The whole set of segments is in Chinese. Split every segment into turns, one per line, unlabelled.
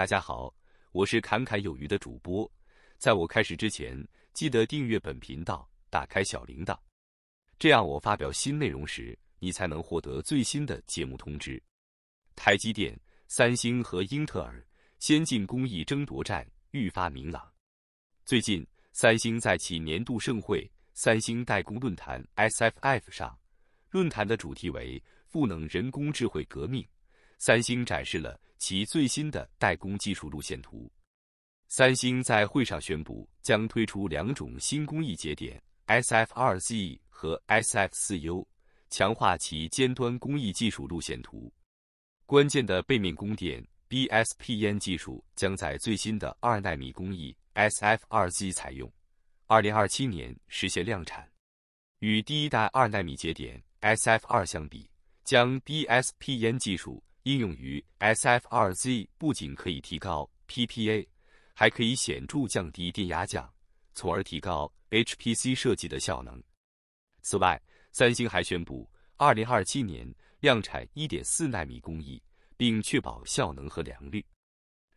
大家好，我是侃侃有余的主播。在我开始之前，记得订阅本频道，打开小铃铛，这样我发表新内容时，你才能获得最新的节目通知。台积电、三星和英特尔先进工艺争夺战愈发明朗。最近，三星在其年度盛会三星代工论坛 （SFF） 上，论坛的主题为“赋能人工智能革命”。三星展示了其最新的代工技术路线图。三星在会上宣布，将推出两种新工艺节点 S F 二 Z 和 S F 四 U，强化其尖端工艺技术路线图。关键的背面供电 BSPN 技术将在最新的二纳米工艺 S F 二 Z 采用，二零二七年实现量产。与第一代二纳米节点 S F 二相比，将 BSPN 技术。应用于 SFRZ 不仅可以提高 PPA，还可以显著降低电压降，从而提高 HPC 设计的效能。此外，三星还宣布，二零二七年量产一点四纳米工艺，并确保效能和良率。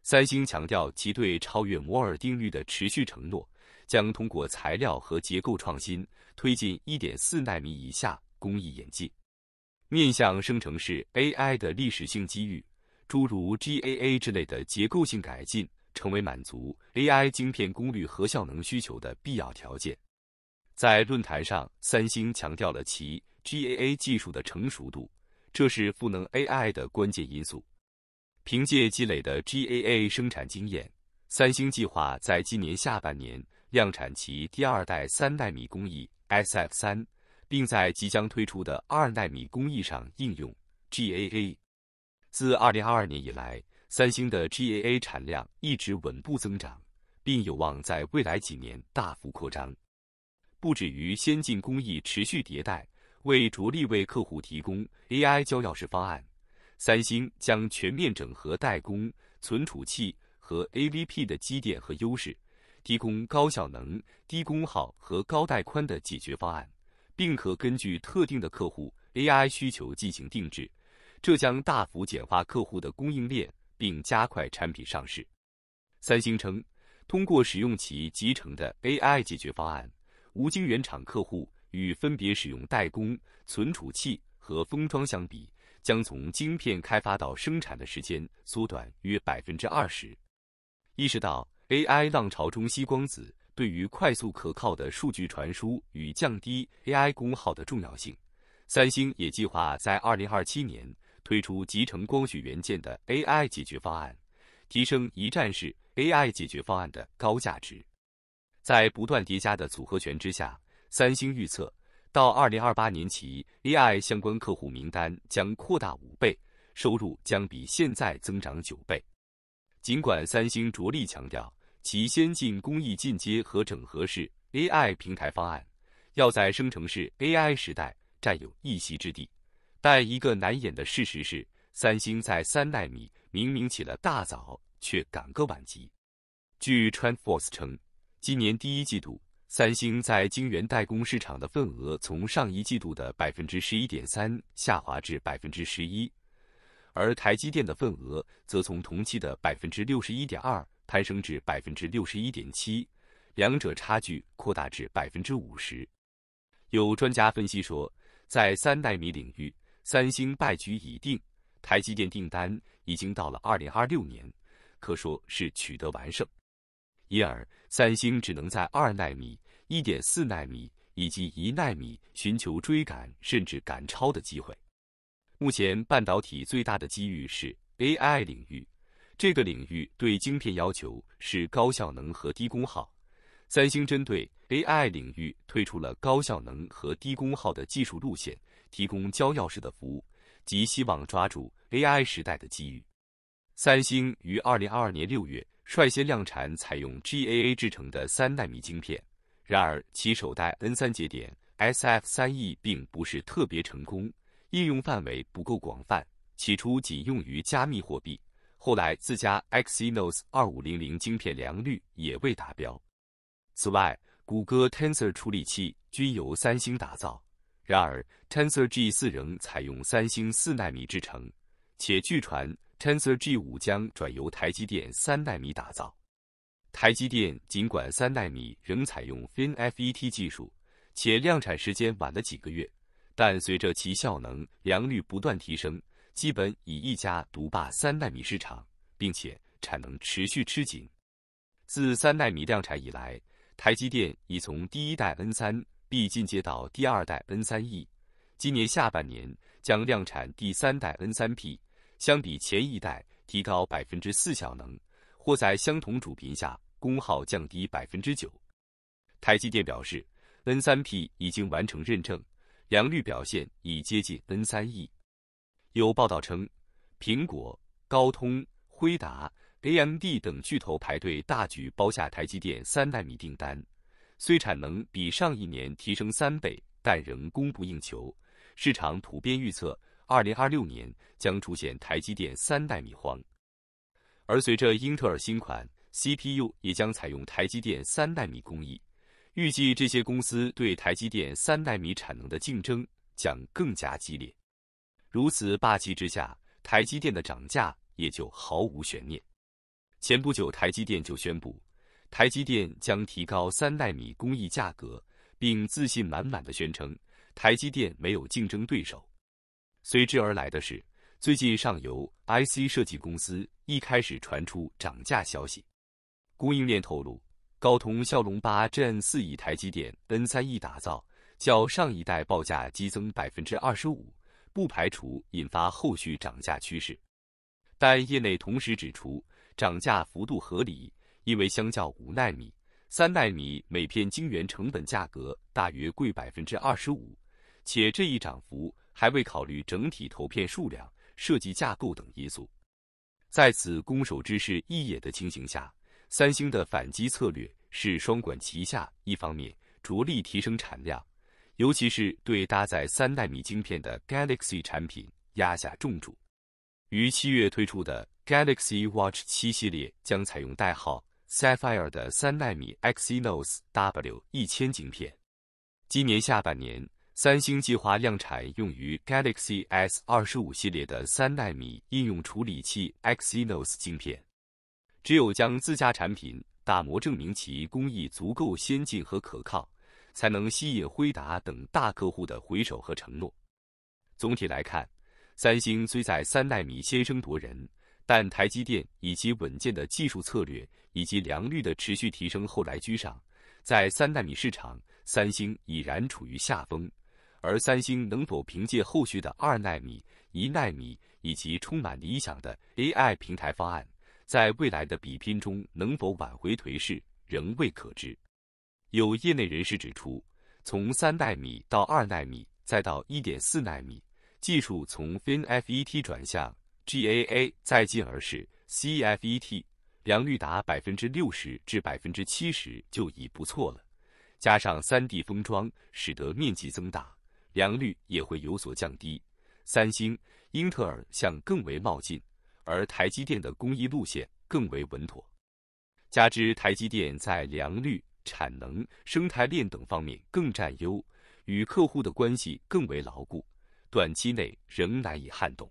三星强调其对超越摩尔定律的持续承诺，将通过材料和结构创新推进一点四纳米以下工艺演进。面向生成式 AI 的历史性机遇，诸如 GAA 之类的结构性改进，成为满足 AI 晶片功率和效能需求的必要条件。在论坛上，三星强调了其 GAA 技术的成熟度，这是赋能 AI 的关键因素。凭借积累的 GAA 生产经验，三星计划在今年下半年量产其第二代三纳米工艺 SF 三。并在即将推出的二纳米工艺上应用 GAA。自二零二二年以来，三星的 GAA 产量一直稳步增长，并有望在未来几年大幅扩张。不止于先进工艺持续迭代，为着力为客户提供 AI 交钥匙方案，三星将全面整合代工、存储器和 AVP 的积淀和优势，提供高效能、低功耗和高带宽的解决方案。并可根据特定的客户 AI 需求进行定制，这将大幅简化客户的供应链，并加快产品上市。三星称，通过使用其集成的 AI 解决方案，无晶圆厂客户与分别使用代工、存储器和封装相比，将从晶片开发到生产的时间缩短约百分之二十。意识到 AI 浪潮中，西光子。对于快速可靠的数据传输与降低 AI 功耗的重要性，三星也计划在2027年推出集成光学元件的 AI 解决方案，提升一站式 AI 解决方案的高价值。在不断叠加的组合拳之下，三星预测到2028年起，AI 相关客户名单将扩大五倍，收入将比现在增长九倍。尽管三星着力强调。其先进工艺进阶和整合式 AI 平台方案要在生成式 AI 时代占有一席之地，但一个难掩的事实是，三星在三纳米明明起了大早，却赶个晚集。据 Transfoce r 称，今年第一季度，三星在晶圆代工市场的份额从上一季度的百分之十一点三下滑至百分之十一，而台积电的份额则从同期的百分之六十一点二。攀升至百分之六十一点七，两者差距扩大至百分之五十。有专家分析说，在三纳米领域，三星败局已定，台积电订单已经到了二零二六年，可说是取得完胜。因而，三星只能在二纳米、一点四纳米以及一纳米寻求追赶甚至赶超的机会。目前，半导体最大的机遇是 AI 领域。这个领域对晶片要求是高效能和低功耗。三星针对 AI 领域推出了高效能和低功耗的技术路线，提供交钥匙的服务，即希望抓住 AI 时代的机遇。三星于二零二二年六月率先量产采用 GAA 制成的三纳米晶片。然而，其首代 N 三节点 SF 三 E 并不是特别成功，应用范围不够广泛，起初仅用于加密货币。后来自家 Exynos 二五零零晶片良率也未达标。此外，谷歌 Tensor 处理器均由三星打造，然而 Tensor G 四仍采用三星四纳米制程，且据传 Tensor G 五将转由台积电三纳米打造。台积电尽管三纳米仍采用 FinFET 技术，且量产时间晚了几个月，但随着其效能良率不断提升。基本以一家独霸三纳米市场，并且产能持续吃紧。自三纳米量产以来，台积电已从第一代 N3B 进阶到第二代 N3E，今年下半年将量产第三代 N3P。相比前一代，提高百分之四效能，或在相同主频下功耗降低百分之九。台积电表示，N3P 已经完成认证，良率表现已接近 N3E。有报道称，苹果、高通、辉达、AMD 等巨头排队大举包下台积电三纳米订单，虽产能比上一年提升三倍，但仍供不应求。市场普遍预测，二零二六年将出现台积电三纳米荒。而随着英特尔新款 CPU 也将采用台积电三纳米工艺，预计这些公司对台积电三纳米产能的竞争将更加激烈。如此霸气之下，台积电的涨价也就毫无悬念。前不久，台积电就宣布，台积电将提高三纳米工艺价格，并自信满满的宣称，台积电没有竞争对手。随之而来的是，最近上游 IC 设计公司一开始传出涨价消息，供应链透露，高通骁龙八 Gen 四以台积电 N 三 E 打造，较上一代报价激增百分之二十五。不排除引发后续涨价趋势，但业内同时指出，涨价幅度合理，因为相较五纳米、三纳米，每片晶圆成本价格大约贵百分之二十五，且这一涨幅还未考虑整体投片数量、设计架构等因素。在此攻守之势异也的情形下，三星的反击策略是双管齐下，一方面着力提升产量。尤其是对搭载三纳米晶片的 Galaxy 产品压下重注。于七月推出的 Galaxy Watch 七系列将采用代号 Sapphire 的三纳米 Exynos W 一千晶片。今年下半年，三星计划量产用于 Galaxy S 二十五系列的三纳米应用处理器 Exynos 晶片。只有将自家产品打磨证明其工艺足够先进和可靠。才能吸引辉达等大客户的回首和承诺。总体来看，三星虽在三纳米先声夺人，但台积电以及稳健的技术策略以及良率的持续提升后来居上。在三纳米市场，三星已然处于下风。而三星能否凭借后续的二纳米、一纳米以及充满理想的 AI 平台方案，在未来的比拼中能否挽回颓势，仍未可知。有业内人士指出，从三纳米到二纳米，再到一点四纳米，技术从 FinFET 转向 GAA，再进而是 CFET，良率达百分之六十至百分之七十就已不错了。加上三 D 封装，使得面积增大，良率也会有所降低。三星、英特尔向更为冒进，而台积电的工艺路线更为稳妥。加之台积电在良率。产能、生态链等方面更占优，与客户的关系更为牢固，短期内仍难以撼动。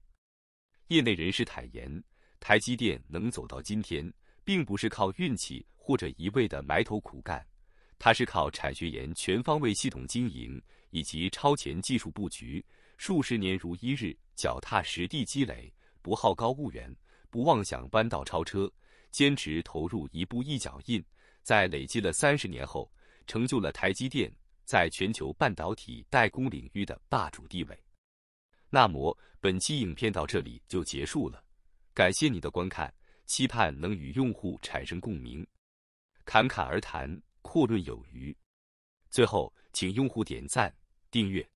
业内人士坦言，台积电能走到今天，并不是靠运气或者一味的埋头苦干，它是靠产学研全方位系统经营以及超前技术布局，数十年如一日，脚踏实地积累，不好高骛远，不妄想弯道超车，坚持投入一步一脚印。在累积了三十年后，成就了台积电在全球半导体代工领域的霸主地位。那么本期影片到这里就结束了，感谢你的观看，期盼能与用户产生共鸣。侃侃而谈，阔论有余。最后，请用户点赞、订阅，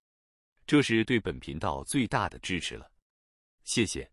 这是对本频道最大的支持了。谢谢。